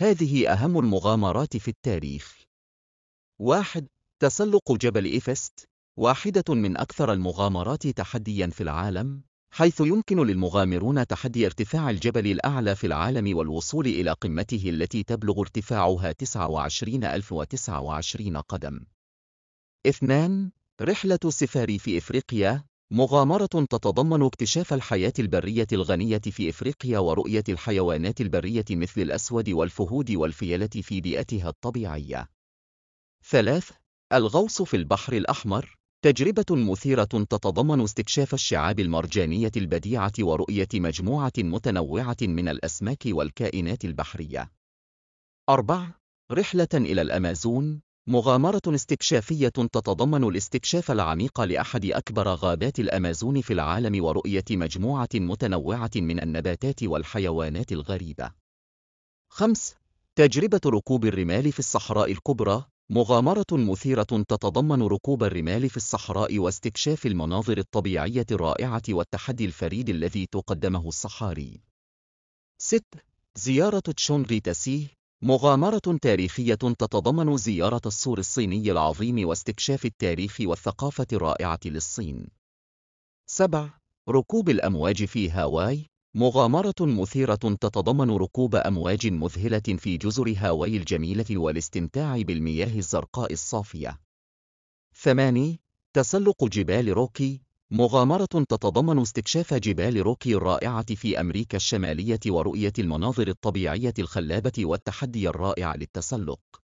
هذه أهم المغامرات في التاريخ. 1. تسلق جبل إيفست واحدة من أكثر المغامرات تحديًا في العالم، حيث يمكن للمغامرون تحدي ارتفاع الجبل الأعلى في العالم والوصول إلى قمته التي تبلغ ارتفاعها 29029 قدم. 2. رحلة السفاري في إفريقيا مغامرة تتضمن اكتشاف الحياة البرية الغنية في إفريقيا ورؤية الحيوانات البرية مثل الأسود والفهود والفيلة في بيئتها الطبيعية. 3. الغوص في البحر الأحمر تجربة مثيرة تتضمن استكشاف الشعاب المرجانية البديعة ورؤية مجموعة متنوعة من الأسماك والكائنات البحرية. 4. رحلة إلى الأمازون مغامرة استكشافية تتضمن الاستكشاف العميق لأحد أكبر غابات الأمازون في العالم ورؤية مجموعة متنوعة من النباتات والحيوانات الغريبة. 5. تجربة ركوب الرمال في الصحراء الكبرى مغامرة مثيرة تتضمن ركوب الرمال في الصحراء واستكشاف المناظر الطبيعية الرائعة والتحدي الفريد الذي تقدمه الصحاري. 6. زيارة تشونغري تسيه مغامرة تاريخية تتضمن زيارة السور الصيني العظيم واستكشاف التاريخ والثقافة الرائعة للصين. 7. ركوب الأمواج في هاواي مغامرة مثيرة تتضمن ركوب أمواج مذهلة في جزر هاواي الجميلة والاستمتاع بالمياه الزرقاء الصافية. 8. تسلق جبال روكي مغامرة تتضمن استكشاف جبال روكي الرائعة في أمريكا الشمالية ورؤية المناظر الطبيعية الخلابة والتحدي الرائع للتسلق.